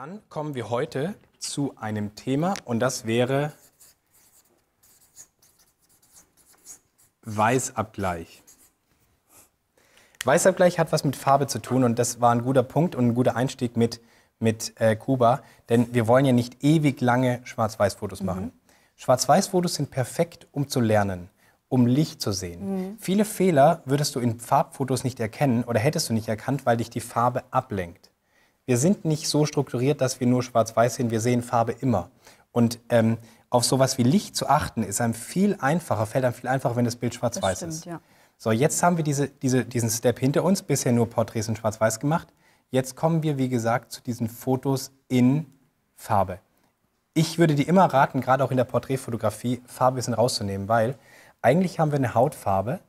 Dann kommen wir heute zu einem Thema und das wäre Weißabgleich. Weißabgleich hat was mit Farbe zu tun und das war ein guter Punkt und ein guter Einstieg mit, mit äh, Kuba, denn wir wollen ja nicht ewig lange Schwarz-Weiß-Fotos mhm. machen. Schwarz-Weiß-Fotos sind perfekt, um zu lernen, um Licht zu sehen. Mhm. Viele Fehler würdest du in Farbfotos nicht erkennen oder hättest du nicht erkannt, weil dich die Farbe ablenkt wir sind nicht so strukturiert, dass wir nur schwarz-weiß sehen, wir sehen Farbe immer. Und ähm, auf sowas wie Licht zu achten, ist einem viel einfacher, fällt einem viel einfacher, wenn das Bild schwarz-weiß ist. Ja. So, jetzt haben wir diese, diese, diesen Step hinter uns, bisher nur Porträts in schwarz-weiß gemacht. Jetzt kommen wir, wie gesagt, zu diesen Fotos in Farbe. Ich würde dir immer raten, gerade auch in der Porträtfotografie, Farbe ein bisschen rauszunehmen, weil eigentlich haben wir eine Hautfarbe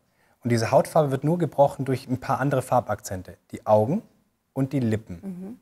und diese Hautfarbe wird nur gebrochen durch ein paar andere Farbakzente, die Augen und die Lippen. Mhm.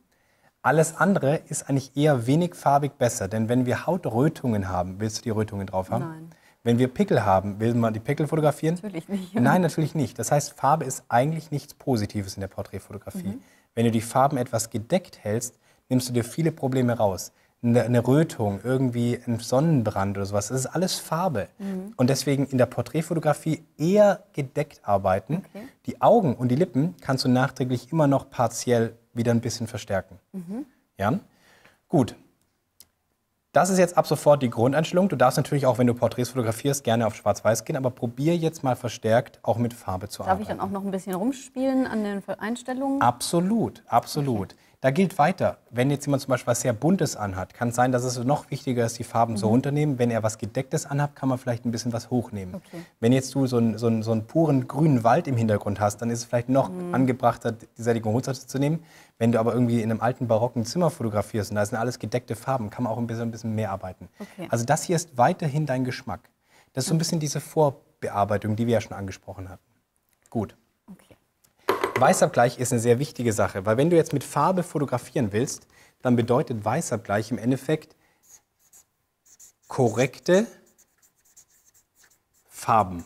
Alles andere ist eigentlich eher wenig farbig besser, denn wenn wir Hautrötungen haben, willst du die Rötungen drauf haben? Nein. Wenn wir Pickel haben, will man die Pickel fotografieren? Natürlich nicht. Nein, natürlich nicht. Das heißt, Farbe ist eigentlich nichts Positives in der Porträtfotografie. Mhm. Wenn du die Farben etwas gedeckt hältst, nimmst du dir viele Probleme raus. Eine, eine Rötung, irgendwie ein Sonnenbrand oder sowas, das ist alles Farbe. Mhm. Und deswegen in der Porträtfotografie eher gedeckt arbeiten. Okay. Die Augen und die Lippen kannst du nachträglich immer noch partiell wieder ein bisschen verstärken. Mhm. Jan? Gut. Das ist jetzt ab sofort die Grundeinstellung. Du darfst natürlich auch, wenn du Porträts fotografierst, gerne auf Schwarz-Weiß gehen, aber probier jetzt mal verstärkt auch mit Farbe zu Darf arbeiten. Darf ich dann auch noch ein bisschen rumspielen an den Einstellungen? Absolut, absolut. Okay da gilt weiter. Wenn jetzt jemand zum Beispiel was sehr Buntes anhat, kann es sein, dass es noch wichtiger ist, die Farben mhm. so runternehmen. Wenn er was Gedecktes anhat, kann man vielleicht ein bisschen was hochnehmen. Okay. Wenn jetzt du so einen, so, einen, so einen puren grünen Wald im Hintergrund hast, dann ist es vielleicht noch mhm. angebrachter, die Sättigung Grundseite zu nehmen. Wenn du aber irgendwie in einem alten barocken Zimmer fotografierst und da sind alles gedeckte Farben, kann man auch ein bisschen, ein bisschen mehr arbeiten. Okay. Also das hier ist weiterhin dein Geschmack. Das ist so ein bisschen diese Vorbearbeitung, die wir ja schon angesprochen hatten. Gut. Weißabgleich ist eine sehr wichtige Sache, weil wenn du jetzt mit Farbe fotografieren willst, dann bedeutet Weißabgleich im Endeffekt korrekte Farben.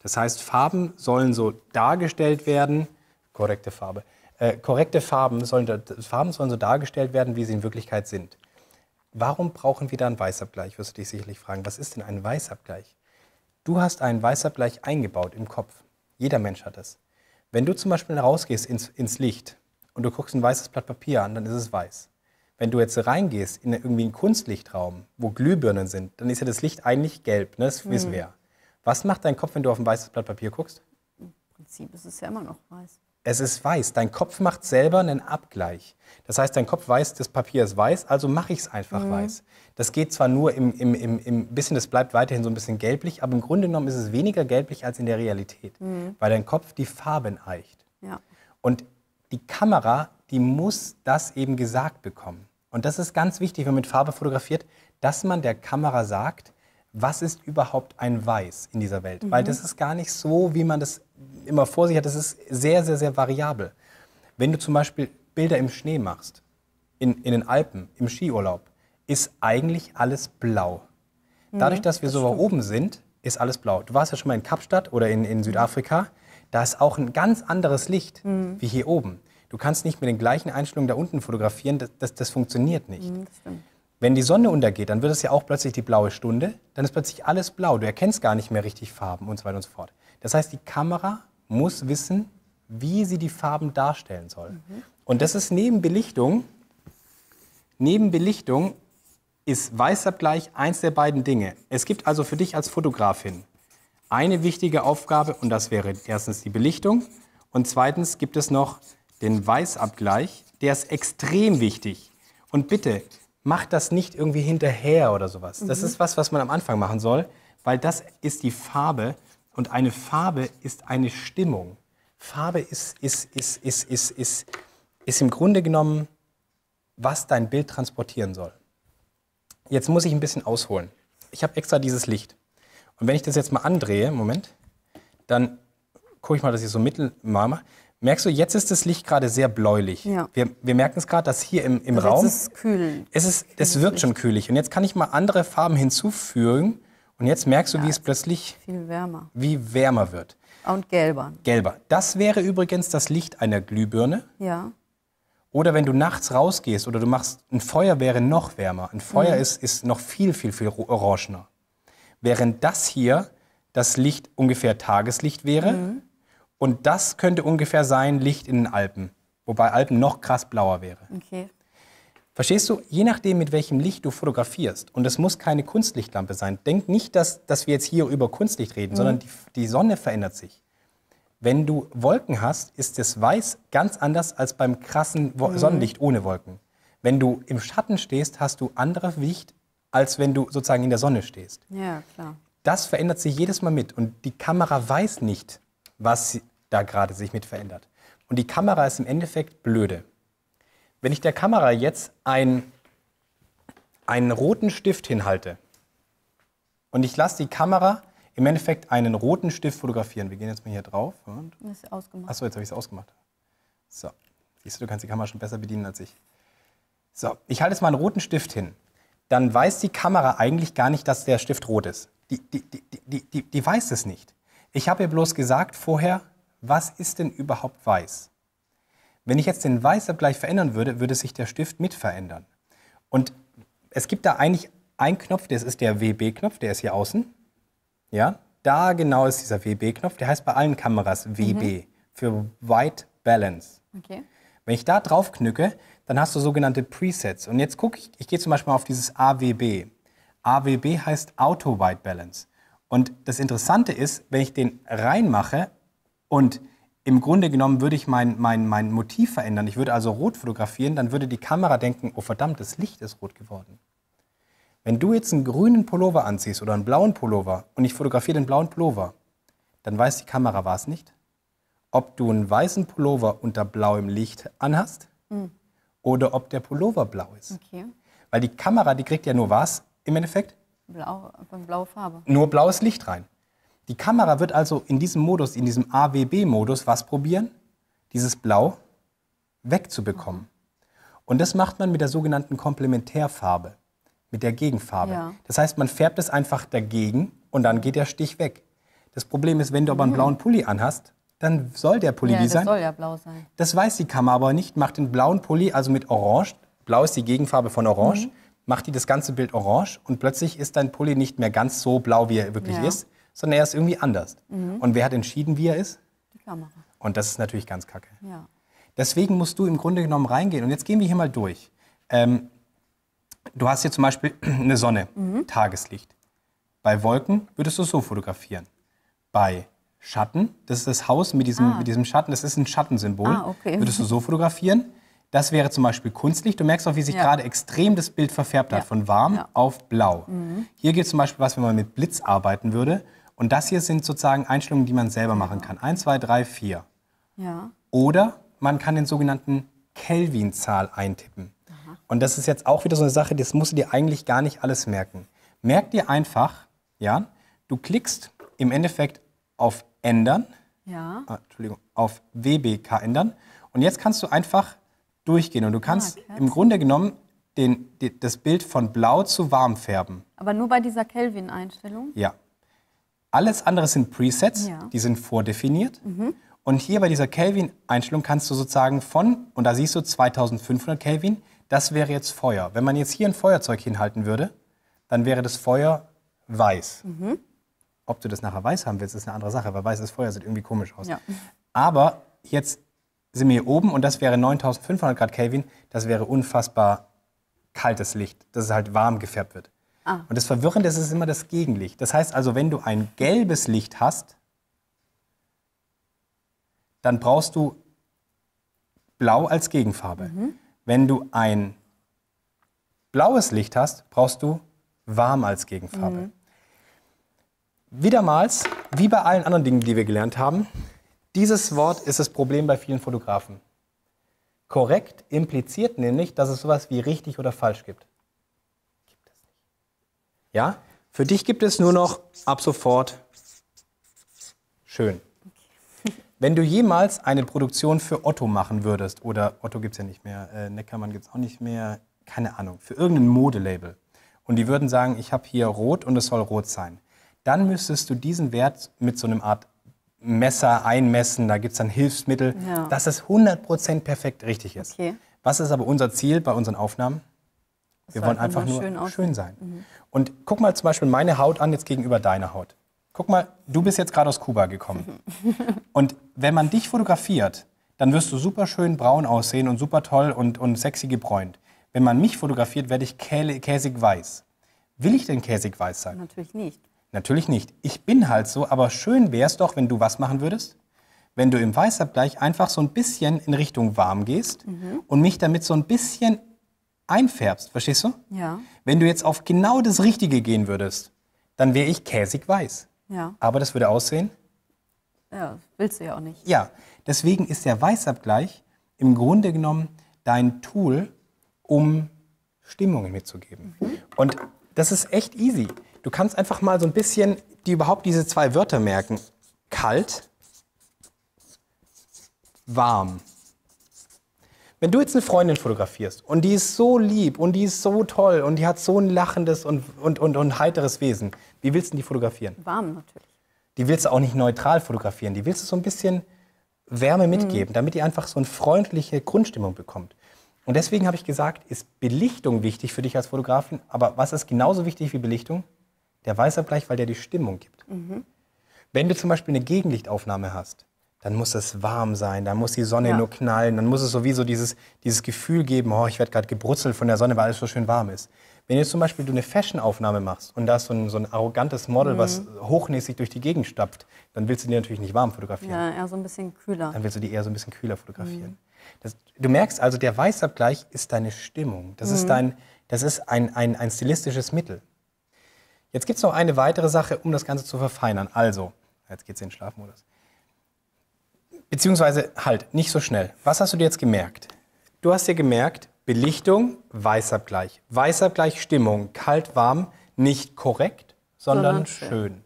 Das heißt, Farben sollen so dargestellt werden, korrekte Farbe, äh, korrekte Farben sollen, Farben sollen so dargestellt werden, wie sie in Wirklichkeit sind. Warum brauchen wir da einen Weißabgleich, wirst du dich sicherlich fragen. Was ist denn ein Weißabgleich? Du hast einen Weißabgleich eingebaut im Kopf. Jeder Mensch hat das. Wenn du zum Beispiel rausgehst ins, ins Licht und du guckst ein weißes Blatt Papier an, dann ist es weiß. Wenn du jetzt reingehst in irgendwie einen Kunstlichtraum, wo Glühbirnen sind, dann ist ja das Licht eigentlich gelb, ne? das wissen hm. wir ja. Was macht dein Kopf, wenn du auf ein weißes Blatt Papier guckst? Im Prinzip ist es ja immer noch weiß. Es ist weiß. Dein Kopf macht selber einen Abgleich. Das heißt, dein Kopf weiß, das Papier ist weiß, also mache ich es einfach mhm. weiß. Das geht zwar nur im, im, im, im bisschen, das bleibt weiterhin so ein bisschen gelblich, aber im Grunde genommen ist es weniger gelblich als in der Realität, mhm. weil dein Kopf die Farben eicht. Ja. Und die Kamera, die muss das eben gesagt bekommen. Und das ist ganz wichtig, wenn man mit Farbe fotografiert, dass man der Kamera sagt, was ist überhaupt ein Weiß in dieser Welt? Mhm. Weil das ist gar nicht so, wie man das immer vor sich hat. Das ist sehr, sehr, sehr variabel. Wenn du zum Beispiel Bilder im Schnee machst, in, in den Alpen, im Skiurlaub, ist eigentlich alles blau. Mhm, Dadurch, dass wir das so weit oben sind, ist alles blau. Du warst ja schon mal in Kapstadt oder in, in Südafrika. Da ist auch ein ganz anderes Licht mhm. wie hier oben. Du kannst nicht mit den gleichen Einstellungen da unten fotografieren. Das, das, das funktioniert nicht. Mhm, das wenn die Sonne untergeht, dann wird es ja auch plötzlich die blaue Stunde, dann ist plötzlich alles blau. Du erkennst gar nicht mehr richtig Farben und so weiter und so fort. Das heißt, die Kamera muss wissen, wie sie die Farben darstellen soll. Mhm. Und das ist neben Belichtung, neben Belichtung ist Weißabgleich eins der beiden Dinge. Es gibt also für dich als Fotografin eine wichtige Aufgabe und das wäre erstens die Belichtung und zweitens gibt es noch den Weißabgleich, der ist extrem wichtig. Und bitte, macht das nicht irgendwie hinterher oder sowas. Mhm. Das ist was, was man am Anfang machen soll, weil das ist die Farbe und eine Farbe ist eine Stimmung. Farbe ist, ist, ist, ist, ist, ist, ist im Grunde genommen, was dein Bild transportieren soll. Jetzt muss ich ein bisschen ausholen. Ich habe extra dieses Licht. Und wenn ich das jetzt mal andrehe, Moment, dann gucke ich mal, dass ich so mittel mache. Merkst du, jetzt ist das Licht gerade sehr bläulich. Ja. Wir, wir merken es gerade, dass hier im, im also Raum. Ist es kühl. Es, ist, es wirkt schon kühlig. Und jetzt kann ich mal andere Farben hinzufügen. Und jetzt merkst du, ja, wie es plötzlich. Viel wärmer. Wie wärmer wird. Und gelber. Gelber. Das wäre übrigens das Licht einer Glühbirne. Ja. Oder wenn du nachts rausgehst oder du machst. Ein Feuer wäre noch wärmer. Ein Feuer mhm. ist, ist noch viel, viel, viel orangener. Während das hier das Licht ungefähr Tageslicht wäre. Mhm und das könnte ungefähr sein Licht in den Alpen, wobei Alpen noch krass blauer wäre. Okay. Verstehst du, je nachdem, mit welchem Licht du fotografierst, und es muss keine Kunstlichtlampe sein, denk nicht, dass, dass wir jetzt hier über Kunstlicht reden, mhm. sondern die, die Sonne verändert sich. Wenn du Wolken hast, ist das Weiß ganz anders als beim krassen Wo mhm. Sonnenlicht ohne Wolken. Wenn du im Schatten stehst, hast du andere Licht, als wenn du sozusagen in der Sonne stehst. Ja, klar. Das verändert sich jedes Mal mit und die Kamera weiß nicht, was da gerade sich mit verändert. Und die Kamera ist im Endeffekt blöde. Wenn ich der Kamera jetzt ein, einen roten Stift hinhalte und ich lasse die Kamera im Endeffekt einen roten Stift fotografieren. Wir gehen jetzt mal hier drauf. Und das ist ausgemacht. Achso, jetzt habe ich es ausgemacht. So, siehst du, du kannst die Kamera schon besser bedienen als ich. So, ich halte jetzt mal einen roten Stift hin. Dann weiß die Kamera eigentlich gar nicht, dass der Stift rot ist. Die, die, die, die, die, die weiß es nicht. Ich habe ihr bloß gesagt vorher, was ist denn überhaupt weiß? Wenn ich jetzt den Weißabgleich verändern würde, würde sich der Stift mit verändern. Und es gibt da eigentlich einen Knopf, das ist der WB-Knopf, der ist hier außen. Ja, da genau ist dieser WB-Knopf, der heißt bei allen Kameras WB mhm. für White Balance. Okay. Wenn ich da drauf knicke, dann hast du sogenannte Presets. Und jetzt gucke ich, ich gehe zum Beispiel mal auf dieses AWB. AWB heißt Auto White Balance. Und das Interessante ist, wenn ich den reinmache, und im Grunde genommen würde ich mein, mein, mein Motiv verändern. Ich würde also rot fotografieren, dann würde die Kamera denken, oh verdammt, das Licht ist rot geworden. Wenn du jetzt einen grünen Pullover anziehst oder einen blauen Pullover und ich fotografiere den blauen Pullover, dann weiß die Kamera was nicht, ob du einen weißen Pullover unter blauem Licht anhast mhm. oder ob der Pullover blau ist. Okay. Weil die Kamera, die kriegt ja nur was im Endeffekt? Blau, blaue Farbe. Nur blaues Licht rein. Die Kamera wird also in diesem Modus, in diesem AWB-Modus, was probieren? Dieses Blau wegzubekommen. Und das macht man mit der sogenannten Komplementärfarbe, mit der Gegenfarbe. Ja. Das heißt, man färbt es einfach dagegen und dann geht der Stich weg. Das Problem ist, wenn du aber einen blauen Pulli anhast, dann soll der Pulli ja, wie sein. Soll ja blau sein. Das weiß die Kamera aber nicht, macht den blauen Pulli also mit Orange. Blau ist die Gegenfarbe von Orange. Mhm. Macht die das ganze Bild orange und plötzlich ist dein Pulli nicht mehr ganz so blau, wie er wirklich ja. ist, sondern er ist irgendwie anders. Mhm. Und wer hat entschieden, wie er ist? Die Kamera. Und das ist natürlich ganz kacke. Ja. Deswegen musst du im Grunde genommen reingehen. Und jetzt gehen wir hier mal durch. Ähm, du hast hier zum Beispiel eine Sonne, mhm. Tageslicht. Bei Wolken würdest du so fotografieren. Bei Schatten, das ist das Haus mit diesem, ah. mit diesem Schatten, das ist ein Schattensymbol, ah, okay. würdest du so fotografieren. Das wäre zum Beispiel Kunstlicht. Du merkst auch, wie sich ja. gerade extrem das Bild verfärbt hat, ja. von warm ja. auf blau. Mhm. Hier geht es zum Beispiel was, wenn man mit Blitz arbeiten würde. Und das hier sind sozusagen Einstellungen, die man selber machen kann. 1, 2, 3, 4. Ja. Oder man kann den sogenannten Kelvin-Zahl eintippen. Aha. Und das ist jetzt auch wieder so eine Sache, das musst du dir eigentlich gar nicht alles merken. Merk dir einfach, ja, du klickst im Endeffekt auf Ändern, ja. ah, Entschuldigung, auf WBK ändern. Und jetzt kannst du einfach durchgehen und du ah, kannst ah, im Grunde genommen den, den, das Bild von blau zu warm färben. Aber nur bei dieser Kelvin-Einstellung? Ja. Alles andere sind Presets, ja. die sind vordefiniert. Mhm. Und hier bei dieser Kelvin-Einstellung kannst du sozusagen von, und da siehst du 2500 Kelvin, das wäre jetzt Feuer. Wenn man jetzt hier ein Feuerzeug hinhalten würde, dann wäre das Feuer weiß. Mhm. Ob du das nachher weiß haben willst, ist eine andere Sache, weil weißes Feuer sieht irgendwie komisch aus. Ja. Aber jetzt sind wir hier oben und das wäre 9500 Grad Kelvin. Das wäre unfassbar kaltes Licht, dass es halt warm gefärbt wird. Ah. Und das Verwirrende ist, ist immer das Gegenlicht. Das heißt also, wenn du ein gelbes Licht hast, dann brauchst du Blau als Gegenfarbe. Mhm. Wenn du ein blaues Licht hast, brauchst du warm als Gegenfarbe. Mhm. Wiedermals, wie bei allen anderen Dingen, die wir gelernt haben, dieses Wort ist das Problem bei vielen Fotografen. Korrekt impliziert nämlich, dass es sowas wie richtig oder falsch gibt. Ja? Für dich gibt es nur noch ab sofort schön. Wenn du jemals eine Produktion für Otto machen würdest, oder Otto gibt es ja nicht mehr, äh, Neckermann gibt es auch nicht mehr, keine Ahnung, für irgendein Modelabel, und die würden sagen, ich habe hier rot und es soll rot sein, dann müsstest du diesen Wert mit so einem Art Messer einmessen, da gibt es dann Hilfsmittel, ja. dass es 100% perfekt richtig ist. Okay. Was ist aber unser Ziel bei unseren Aufnahmen? Wir wollen einfach nur schön, schön sein. Mhm. Und guck mal zum Beispiel meine Haut an jetzt gegenüber deiner Haut. Guck mal, du bist jetzt gerade aus Kuba gekommen. und wenn man dich fotografiert, dann wirst du super schön braun aussehen und super toll und, und sexy gebräunt. Wenn man mich fotografiert, werde ich kä käsig weiß. Will ich denn käsig weiß sein? Natürlich nicht. Natürlich nicht. Ich bin halt so, aber schön wäre es doch, wenn du was machen würdest? Wenn du im Weißabgleich einfach so ein bisschen in Richtung warm gehst mhm. und mich damit so ein bisschen einfärbst, verstehst du? Ja. Wenn du jetzt auf genau das Richtige gehen würdest, dann wäre ich käsig weiß. Ja. Aber das würde aussehen? Ja, willst du ja auch nicht. Ja, deswegen ist der Weißabgleich im Grunde genommen dein Tool, um Stimmungen mitzugeben. Mhm. Und das ist echt easy. Du kannst einfach mal so ein bisschen die überhaupt diese zwei Wörter merken. Kalt, warm. Wenn du jetzt eine Freundin fotografierst und die ist so lieb und die ist so toll und die hat so ein lachendes und, und, und, und heiteres Wesen, wie willst du die fotografieren? Warm natürlich. Die willst du auch nicht neutral fotografieren, die willst du so ein bisschen Wärme mhm. mitgeben, mhm. damit die einfach so eine freundliche Grundstimmung bekommt. Und deswegen habe ich gesagt, ist Belichtung wichtig für dich als Fotografin, aber was ist genauso wichtig wie Belichtung? Der Weißabgleich, weil der die Stimmung gibt. Mhm. Wenn du zum Beispiel eine Gegenlichtaufnahme hast, dann muss es warm sein, dann muss die Sonne ja. nur knallen, dann muss es sowieso dieses, dieses Gefühl geben, oh, ich werde gerade gebrutzelt von der Sonne, weil alles so schön warm ist. Wenn jetzt zum Beispiel du eine Fashion-Aufnahme machst und da ist so ein, so ein arrogantes Model, mhm. was hochnäsig durch die Gegend stapft, dann willst du die natürlich nicht warm fotografieren. Ja, eher so ein bisschen kühler. Dann willst du die eher so ein bisschen kühler fotografieren. Mhm. Das, du merkst also, der Weißabgleich ist deine Stimmung. Das mhm. ist, dein, das ist ein, ein, ein stilistisches Mittel. Jetzt gibt es noch eine weitere Sache, um das Ganze zu verfeinern. Also, jetzt geht es in den Schlafmodus. Beziehungsweise halt, nicht so schnell. Was hast du dir jetzt gemerkt? Du hast dir gemerkt, Belichtung, Weißabgleich. Weißabgleich, Stimmung, kalt, warm, nicht korrekt, sondern, sondern schön. schön.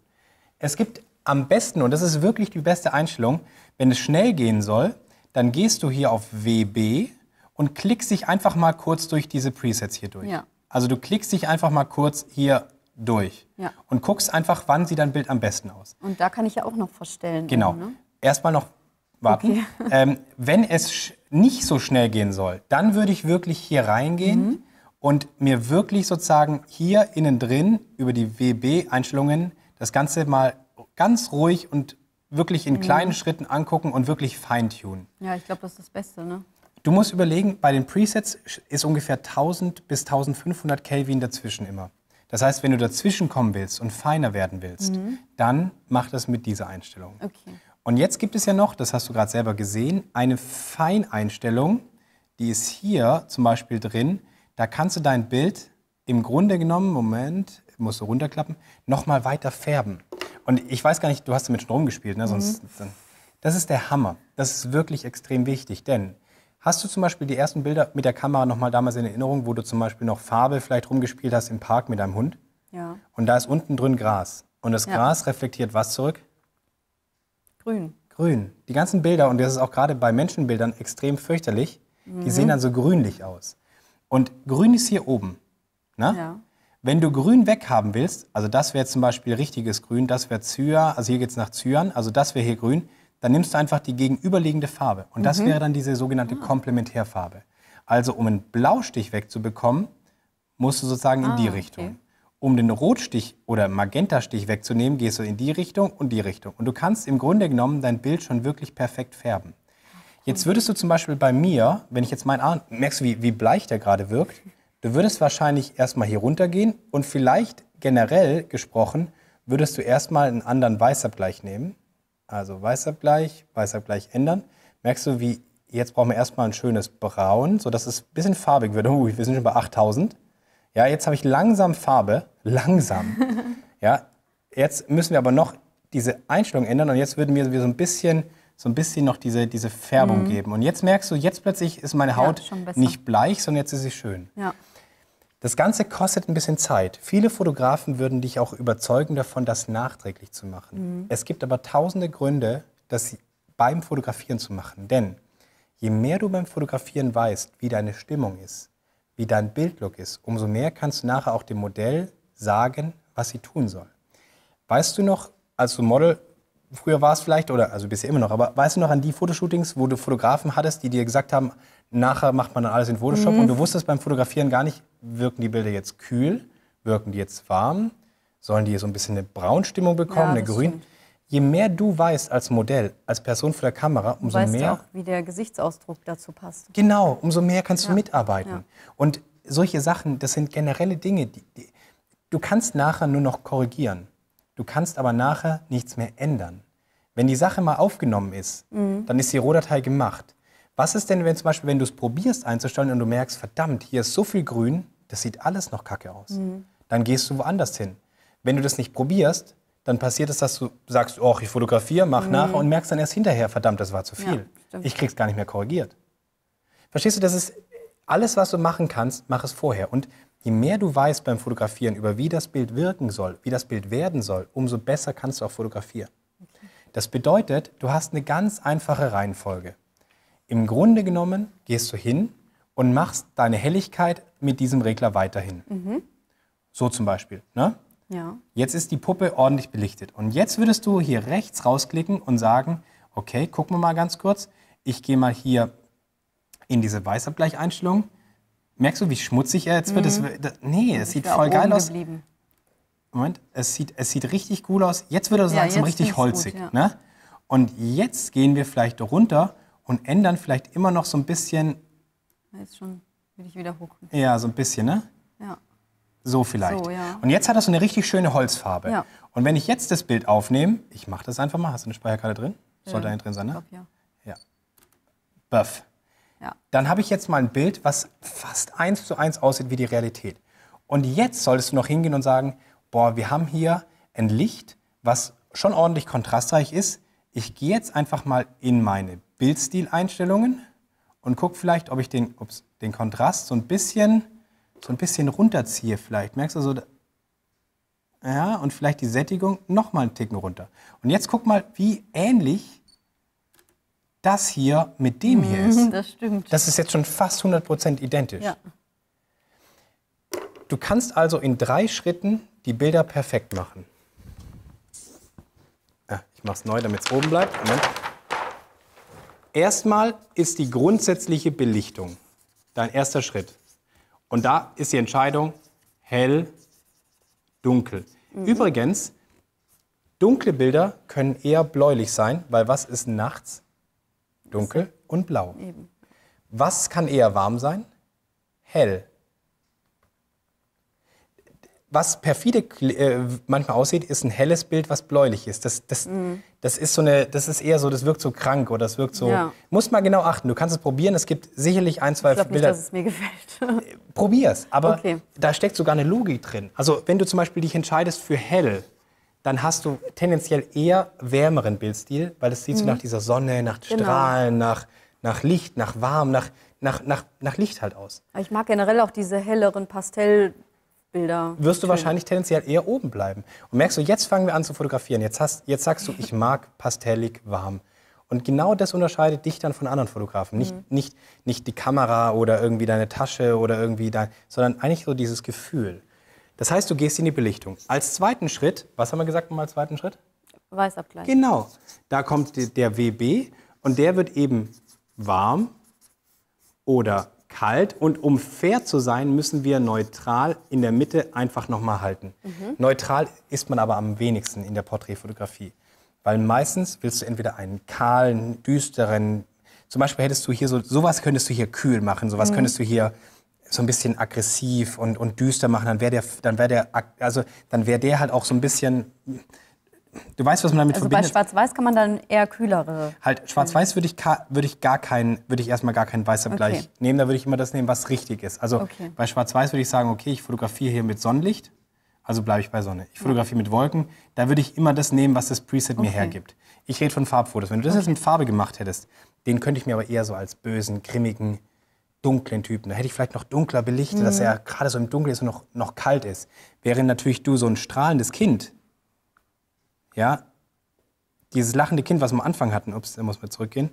Es gibt am besten, und das ist wirklich die beste Einstellung, wenn es schnell gehen soll, dann gehst du hier auf WB und klickst dich einfach mal kurz durch diese Presets hier durch. Ja. Also du klickst dich einfach mal kurz hier durch ja. und guckst einfach, wann sieht dein Bild am besten aus. Und da kann ich ja auch noch verstellen. Genau. Oben, ne? Erstmal noch warten. Okay. Ähm, wenn es nicht so schnell gehen soll, dann würde ich wirklich hier reingehen mhm. und mir wirklich sozusagen hier innen drin über die WB-Einstellungen das Ganze mal ganz ruhig und wirklich in mhm. kleinen Schritten angucken und wirklich feintunen. Ja, ich glaube, das ist das Beste, ne? Du musst überlegen, bei den Presets ist ungefähr 1000 bis 1500 Kelvin dazwischen immer. Das heißt, wenn du dazwischen kommen willst und feiner werden willst, mhm. dann mach das mit dieser Einstellung. Okay. Und jetzt gibt es ja noch, das hast du gerade selber gesehen, eine Feineinstellung, die ist hier zum Beispiel drin. Da kannst du dein Bild im Grunde genommen, Moment, musst du runterklappen, nochmal weiter färben. Und ich weiß gar nicht, du hast damit schon rumgespielt, ne? Mhm. Sonst, mhm. Das ist der Hammer. Das ist wirklich extrem wichtig, denn hast du zum Beispiel die ersten Bilder mit der Kamera nochmal damals in Erinnerung, wo du zum Beispiel noch Farbe vielleicht rumgespielt hast im Park mit deinem Hund? Ja. Und da ist unten drin Gras. Und das ja. Gras reflektiert was zurück? Grün. Grün. Die ganzen Bilder, und das ist auch gerade bei Menschenbildern extrem fürchterlich, mhm. die sehen mhm. dann so grünlich aus. Und grün ist hier oben. Ne? Ja. Wenn du grün weghaben willst, also das wäre zum Beispiel richtiges Grün, das wäre Cyan, also hier geht es nach Cyan, also das wäre hier grün, dann nimmst du einfach die gegenüberliegende Farbe. Und das mhm. wäre dann diese sogenannte ah. Komplementärfarbe. Also um einen Blaustich wegzubekommen, musst du sozusagen ah, in die ah, Richtung. Okay um den Rotstich oder Magentastich wegzunehmen, gehst du in die Richtung und die Richtung. Und du kannst im Grunde genommen dein Bild schon wirklich perfekt färben. Jetzt würdest du zum Beispiel bei mir, wenn ich jetzt meinen Arm, merkst du, wie, wie bleich der gerade wirkt? Du würdest wahrscheinlich erstmal hier runtergehen und vielleicht generell gesprochen, würdest du erstmal einen anderen Weißabgleich nehmen. Also Weißabgleich, Weißabgleich ändern. Merkst du, wie jetzt brauchen wir erstmal ein schönes Braun, sodass es ein bisschen farbig wird. Uh, wir sind schon bei 8000. Ja, jetzt habe ich langsam Farbe, langsam. ja, jetzt müssen wir aber noch diese Einstellung ändern und jetzt würden wir so ein bisschen so ein bisschen noch diese, diese Färbung mhm. geben. Und jetzt merkst du, jetzt plötzlich ist meine Haut ja, nicht bleich, sondern jetzt ist sie schön. Ja. Das Ganze kostet ein bisschen Zeit. Viele Fotografen würden dich auch überzeugen davon, das nachträglich zu machen. Mhm. Es gibt aber tausende Gründe, das beim Fotografieren zu machen. Denn je mehr du beim Fotografieren weißt, wie deine Stimmung ist, wie dein Bildlook ist, umso mehr kannst du nachher auch dem Modell sagen, was sie tun soll. Weißt du noch, als du Model früher warst vielleicht, oder also bist du ja immer noch, aber weißt du noch an die Fotoshootings, wo du Fotografen hattest, die dir gesagt haben, nachher macht man dann alles in Photoshop mhm. und du wusstest beim Fotografieren gar nicht, wirken die Bilder jetzt kühl, wirken die jetzt warm, sollen die so ein bisschen eine Braunstimmung bekommen, ja, eine grün. Stimmt je mehr du weißt als Modell, als Person vor der Kamera, umso weißt mehr. Weißt auch, wie der Gesichtsausdruck dazu passt. Genau, umso mehr kannst ja. du mitarbeiten. Ja. Und solche Sachen, das sind generelle Dinge, die, die, du kannst nachher nur noch korrigieren. Du kannst aber nachher nichts mehr ändern. Wenn die Sache mal aufgenommen ist, mhm. dann ist die Rohdatei gemacht. Was ist denn, wenn zum Beispiel, wenn du es probierst einzustellen und du merkst, verdammt, hier ist so viel Grün, das sieht alles noch kacke aus. Mhm. Dann gehst du woanders hin. Wenn du das nicht probierst, dann passiert es, dass du sagst, oh, ich fotografiere, mach mhm. nach und merkst dann erst hinterher, verdammt, das war zu viel. Ja, ich krieg's gar nicht mehr korrigiert. Verstehst du, das ist alles, was du machen kannst, mach es vorher. Und je mehr du weißt beim Fotografieren über, wie das Bild wirken soll, wie das Bild werden soll, umso besser kannst du auch fotografieren. Das bedeutet, du hast eine ganz einfache Reihenfolge. Im Grunde genommen gehst du hin und machst deine Helligkeit mit diesem Regler weiterhin. Mhm. So zum Beispiel. Ne? Ja. Jetzt ist die Puppe ordentlich belichtet. Und jetzt würdest du hier rechts rausklicken und sagen, okay, gucken wir mal ganz kurz. Ich gehe mal hier in diese Weißabgleicheinstellung. Merkst du, wie schmutzig er jetzt mhm. wird? Das, mhm. das, nee, es sieht voll geil aus. Geblieben. Moment, es sieht, es sieht richtig cool aus. Jetzt wird er so ja, langsam richtig holzig. Gut, ja. ne? Und jetzt gehen wir vielleicht runter und ändern vielleicht immer noch so ein bisschen. Jetzt schon will ich wieder hoch. Ja, so ein bisschen, ne? Ja. So vielleicht. So, ja. Und jetzt hat das so eine richtig schöne Holzfarbe. Ja. Und wenn ich jetzt das Bild aufnehme, ich mache das einfach mal. Hast du eine Speicherkarte drin? Sollte ja. eigentlich drin sein, ne? Ich Glaub, ja. ja. Buff. Ja. Dann habe ich jetzt mal ein Bild, was fast eins zu eins aussieht wie die Realität. Und jetzt solltest du noch hingehen und sagen, boah, wir haben hier ein Licht, was schon ordentlich kontrastreich ist. Ich gehe jetzt einfach mal in meine Bildstileinstellungen und gucke vielleicht, ob ich den, ups, den Kontrast so ein bisschen so ein bisschen runterziehe vielleicht, merkst du so, ja, und vielleicht die Sättigung nochmal einen Ticken runter. Und jetzt guck mal, wie ähnlich das hier mit dem hier mhm, ist. Das stimmt. Das ist jetzt schon fast 100% identisch. Ja. Du kannst also in drei Schritten die Bilder perfekt machen. Ja, ah, ich mache es neu, damit es oben bleibt. Moment. Erstmal ist die grundsätzliche Belichtung dein erster Schritt. Und da ist die Entscheidung hell, dunkel. Mhm. Übrigens, dunkle Bilder können eher bläulich sein, weil was ist nachts? Dunkel und blau. Eben. Was kann eher warm sein? Hell. Was perfide äh, manchmal aussieht, ist ein helles Bild, was bläulich ist. Das, das, mhm. Das ist so eine, das ist eher so, das wirkt so krank oder das wirkt so. Ja. Muss mal genau achten. Du kannst es probieren. Es gibt sicherlich ein, zwei ich Bilder. Nicht, dass es mir gefällt. Äh, probier's. Aber okay. da steckt sogar eine Logik drin. Also wenn du zum Beispiel dich entscheidest für hell, dann hast du tendenziell eher wärmeren Bildstil, weil das siehst mhm. du nach dieser Sonne, nach genau. Strahlen, nach, nach Licht, nach warm, nach, nach, nach, nach Licht halt aus. Ich mag generell auch diese helleren Pastell. Bilder. Wirst du Töne. wahrscheinlich tendenziell eher oben bleiben. Und merkst du, jetzt fangen wir an zu fotografieren. Jetzt, hast, jetzt sagst du, ich mag pastellig warm. Und genau das unterscheidet dich dann von anderen Fotografen. Nicht, mhm. nicht, nicht die Kamera oder irgendwie deine Tasche oder irgendwie dein, sondern eigentlich so dieses Gefühl. Das heißt, du gehst in die Belichtung. Als zweiten Schritt, was haben wir gesagt mal als zweiten Schritt? Weißabgleich. Genau. Da kommt der WB und der wird eben warm oder kalt und um fair zu sein, müssen wir neutral in der Mitte einfach nochmal halten. Mhm. Neutral ist man aber am wenigsten in der Porträtfotografie, weil meistens willst du entweder einen kahlen, düsteren, zum Beispiel hättest du hier so, sowas könntest du hier kühl machen, sowas mhm. könntest du hier so ein bisschen aggressiv und, und düster machen, dann wäre der, dann der, also dann wäre der halt auch so ein bisschen, Du weißt, was man damit also verbindet. Bei Schwarz-Weiß kann man dann eher kühlere. Halt, Schwarz-Weiß würde ich, würd ich gar keinen, würde ich erstmal gar keinen Weißabgleich okay. nehmen. Da würde ich immer das nehmen, was richtig ist. Also okay. bei Schwarz-Weiß würde ich sagen, okay, ich fotografiere hier mit Sonnenlicht, also bleibe ich bei Sonne. Ich fotografiere mit Wolken, da würde ich immer das nehmen, was das Preset okay. mir hergibt. Ich rede von Farbfotos. Wenn du das jetzt mit Farbe gemacht hättest, den könnte ich mir aber eher so als bösen, grimmigen, dunklen Typen. Da hätte ich vielleicht noch dunkler belichtet, mhm. dass er gerade so im Dunkeln ist und noch, noch kalt ist. Während natürlich du so ein strahlendes Kind ja, dieses lachende Kind, was wir am Anfang hatten, ups, da muss man zurückgehen.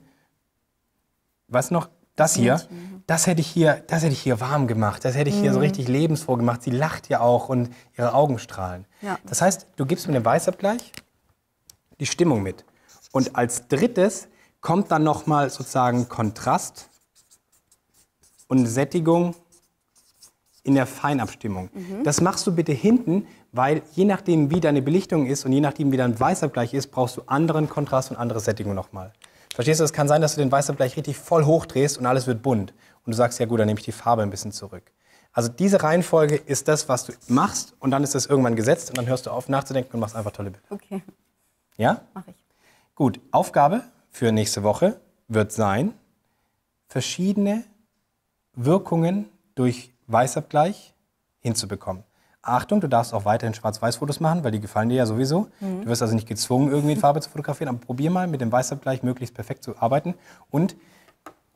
Was noch? Das hier, das hätte ich hier, das hätte ich hier warm gemacht, das hätte ich hier mhm. so richtig lebensfroh gemacht. Sie lacht ja auch und ihre Augen strahlen. Ja. Das heißt, du gibst mit dem Weißabgleich die Stimmung mit. Und als drittes kommt dann nochmal sozusagen Kontrast und Sättigung in der Feinabstimmung. Mhm. Das machst du bitte hinten, weil je nachdem, wie deine Belichtung ist und je nachdem, wie dein Weißabgleich ist, brauchst du anderen Kontrast und andere Sättigung nochmal. Verstehst du, es kann sein, dass du den Weißabgleich richtig voll hochdrehst und alles wird bunt. Und du sagst, ja gut, dann nehme ich die Farbe ein bisschen zurück. Also diese Reihenfolge ist das, was du machst und dann ist das irgendwann gesetzt und dann hörst du auf nachzudenken und machst einfach tolle Bilder. Okay. Ja? Mach ich. Gut, Aufgabe für nächste Woche wird sein, verschiedene Wirkungen durch Weißabgleich hinzubekommen. Achtung, du darfst auch weiterhin Schwarz-Weiß-Fotos machen, weil die gefallen dir ja sowieso. Mhm. Du wirst also nicht gezwungen, irgendwie in Farbe zu fotografieren, aber probier mal mit dem Weißabgleich möglichst perfekt zu arbeiten. Und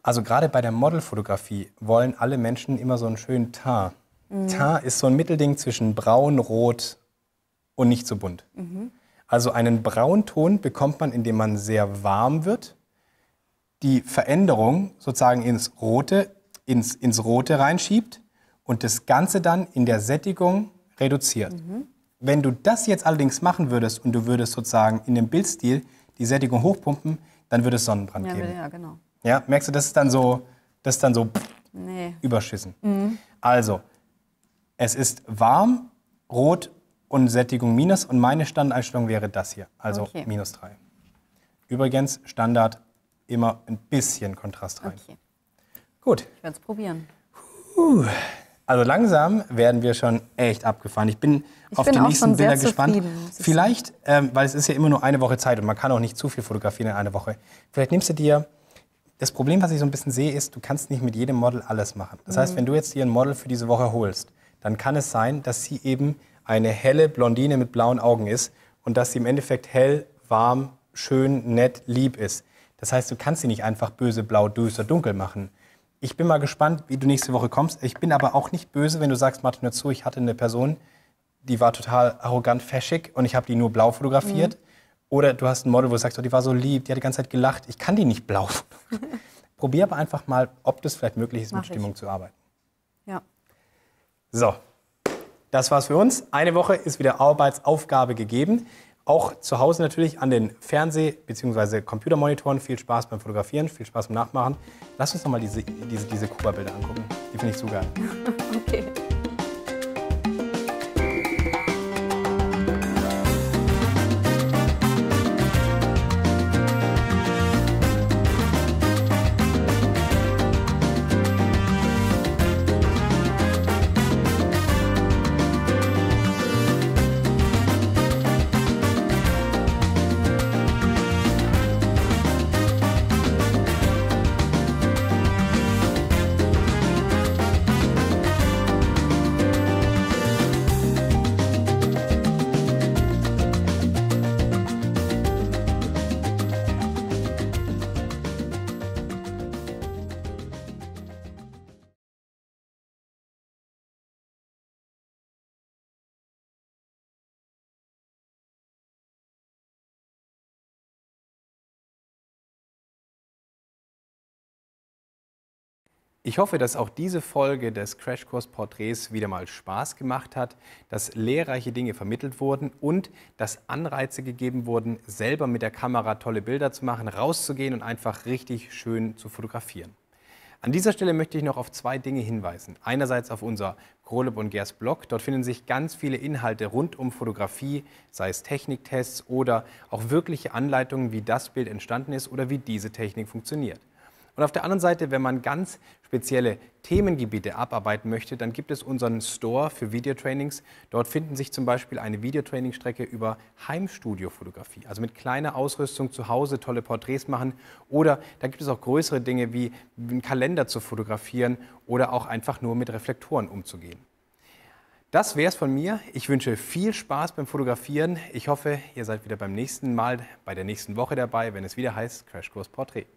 also gerade bei der Modelfotografie wollen alle Menschen immer so einen schönen Tar. Mhm. Tar ist so ein Mittelding zwischen braun, rot und nicht so bunt. Mhm. Also einen Braunton bekommt man, indem man sehr warm wird. Die Veränderung sozusagen ins Rote, ins, ins Rote reinschiebt und das Ganze dann in der Sättigung reduziert. Mhm. Wenn du das jetzt allerdings machen würdest und du würdest sozusagen in dem Bildstil die Sättigung hochpumpen, dann würde es Sonnenbrand ja, geben. Ja, genau. Ja, merkst du, das ist dann so, das ist dann so nee. überschissen. Mhm. Also, es ist warm, rot und Sättigung minus und meine Standardeinstellung wäre das hier, also okay. minus 3. Übrigens, Standard immer ein bisschen Kontrast rein. Okay. Gut. Ich werde es probieren. Puh. Also langsam werden wir schon echt abgefahren. Ich bin ich auf bin die nächsten Bilder gespannt. Vielleicht, ähm, weil es ist ja immer nur eine Woche Zeit und man kann auch nicht zu viel fotografieren in einer Woche. Vielleicht nimmst du dir das Problem, was ich so ein bisschen sehe, ist, du kannst nicht mit jedem Model alles machen. Das mhm. heißt, wenn du jetzt dir ein Model für diese Woche holst, dann kann es sein, dass sie eben eine helle Blondine mit blauen Augen ist und dass sie im Endeffekt hell, warm, schön, nett, lieb ist. Das heißt, du kannst sie nicht einfach böse, blau, düster, dunkel machen. Ich bin mal gespannt, wie du nächste Woche kommst. Ich bin aber auch nicht böse, wenn du sagst, Martin, hör zu, ich hatte eine Person, die war total arrogant, feschig und ich habe die nur blau fotografiert. Mhm. Oder du hast ein Model, wo du sagst, oh, die war so lieb, die hat die ganze Zeit gelacht. Ich kann die nicht blau fotografieren. Probier aber einfach mal, ob das vielleicht möglich ist, Mach mit Stimmung ich. zu arbeiten. Ja. So, das war's für uns. Eine Woche ist wieder Arbeitsaufgabe gegeben. Auch zu Hause natürlich an den Fernseh- bzw. Computermonitoren. Viel Spaß beim Fotografieren, viel Spaß beim Nachmachen. Lass uns nochmal diese, diese, diese Kuba-Bilder angucken. Die finde ich zu geil. okay. Ich hoffe, dass auch diese Folge des Crashkurs Porträts wieder mal Spaß gemacht hat, dass lehrreiche Dinge vermittelt wurden und dass Anreize gegeben wurden, selber mit der Kamera tolle Bilder zu machen, rauszugehen und einfach richtig schön zu fotografieren. An dieser Stelle möchte ich noch auf zwei Dinge hinweisen. Einerseits auf unser Groleb und Gers Blog. Dort finden sich ganz viele Inhalte rund um Fotografie, sei es Techniktests oder auch wirkliche Anleitungen, wie das Bild entstanden ist oder wie diese Technik funktioniert. Und auf der anderen Seite, wenn man ganz spezielle Themengebiete abarbeiten möchte, dann gibt es unseren Store für Videotrainings. Dort finden sich zum Beispiel eine Videotrainingstrecke über Heimstudiofotografie, also mit kleiner Ausrüstung zu Hause tolle Porträts machen. Oder da gibt es auch größere Dinge wie einen Kalender zu fotografieren oder auch einfach nur mit Reflektoren umzugehen. Das wäre es von mir. Ich wünsche viel Spaß beim Fotografieren. Ich hoffe, ihr seid wieder beim nächsten Mal, bei der nächsten Woche dabei, wenn es wieder heißt Crash Course Portrait.